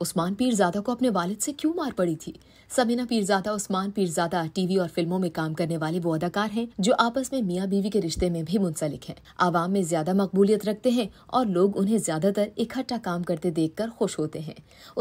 उस्मान पीरजादा को अपने वालिद से क्यों मार पड़ी थी सबीना पीरजादा उस्मान पीरजादा टीवी और फिल्मों में काम करने वाले वो अदाकार हैं जो आपस में मियाँ बीवी के रिश्ते में भी मुंसलिक हैं आवाम में ज्यादा मकबूलियत रखते हैं और लोग उन्हें ज्यादातर इकट्ठा काम करते देख कर खुश होते हैं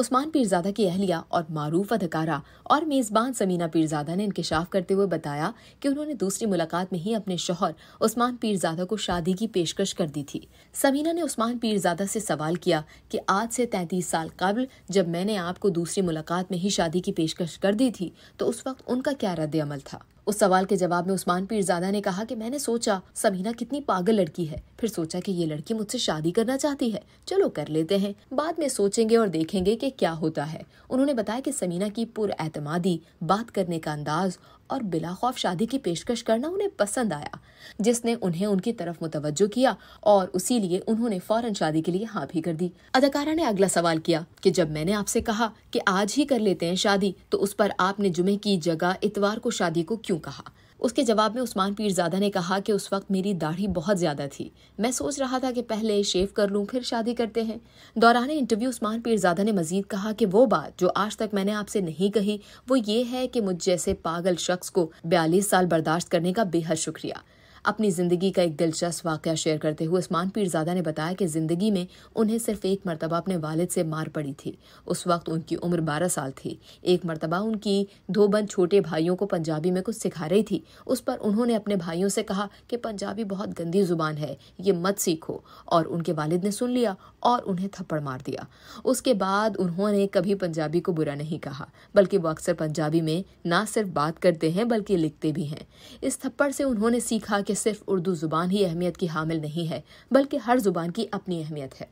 उस्मान पीरजादा की अहलिया और मारूफ अदकारा और मेजबान समीना पीरजादा ने इंकशाफ करते हुए बताया कि उन्होंने दूसरी मुलाकात में ही अपने शोहर उस्मान पीरजादा को शादी की पेशकश कर दी थी समीना ने उस्मान पीरजादा से सवाल किया कि आज से तैतीस साल कबल जब मैंने आपको दूसरी मुलाकात में ही शादी की पेशकश कर दी थी तो उस वक्त उनका क्या रद्द अमल था उस सवाल के जवाब में उस्मान पीरजादा ने कहा कि मैंने सोचा समीना कितनी पागल लड़की है फिर सोचा कि ये लड़की मुझसे शादी करना चाहती है चलो कर लेते हैं बाद में सोचेंगे और देखेंगे कि क्या होता है उन्होंने बताया कि समीना की एतमादी बात करने का अंदाज और बिला खौफ शादी की पेशकश करना उन्हें पसंद आया जिसने उन्हें उनकी तरफ मुतवजो किया और उसी लिए उन्होंने फौरन शादी के लिए हाँ भी कर दी अदाकारा ने अगला सवाल किया कि जब मैंने आपसे कहा कि आज ही कर लेते हैं शादी तो उस पर आपने जुमे की जगह इतवार को शादी को क्यों क्यों कहा उसके जवाब में उस्मान पीरजादा ने कहा कि उस वक्त मेरी दाढ़ी बहुत ज़्यादा थी मैं सोच रहा था कि पहले शेव कर लूँ फिर शादी करते हैं दौरान इंटरव्यू उस्मान पीरजादा ने मजीद कहा कि वो बात जो आज तक मैंने आपसे नहीं कही वो ये है कि मुझ जैसे पागल शख्स को बयालीस साल बर्दाश्त करने का बेहद शुक्रिया अपनी ज़िंदगी का एक दिलचस्प वाक़ शेयर करते हुए उस्मान पीरजादा ने बताया कि ज़िंदगी में उन्हें सिर्फ एक मरतबा अपने वालिद से मार पड़ी थी उस वक्त उनकी उम्र बारह साल थी एक मरतबा उनकी दो बंद छोटे भाइयों को पंजाबी में कुछ सिखा रही थी उस पर उन्होंने अपने भाइयों से कहा कि पंजाबी बहुत गंदी ज़ुबान है ये मत सीखो और उनके वालिद ने सुन लिया और उन्हें थप्पड़ मार दिया उसके बाद उन्होंने कभी पंजाबी को बुरा नहीं कहा बल्कि वो अक्सर पंजाबी में ना सिर्फ बात करते हैं बल्कि लिखते भी हैं इस थप्पड़ से उन्होंने सीखा कि सिर्फ उर्दू ज़ुबान ही अहमियत की हामिल नहीं है बल्कि हर ज़ुबान की अपनी अहमियत है